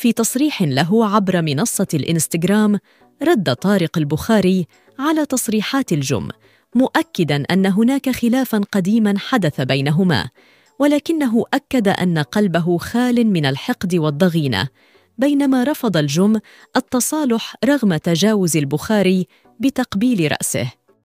في تصريح له عبر منصة الإنستغرام رد طارق البخاري على تصريحات الجم مؤكدا أن هناك خلافا قديما حدث بينهما ولكنه أكد أن قلبه خال من الحقد والضغينة بينما رفض الجم التصالح رغم تجاوز البخاري بتقبيل رأسه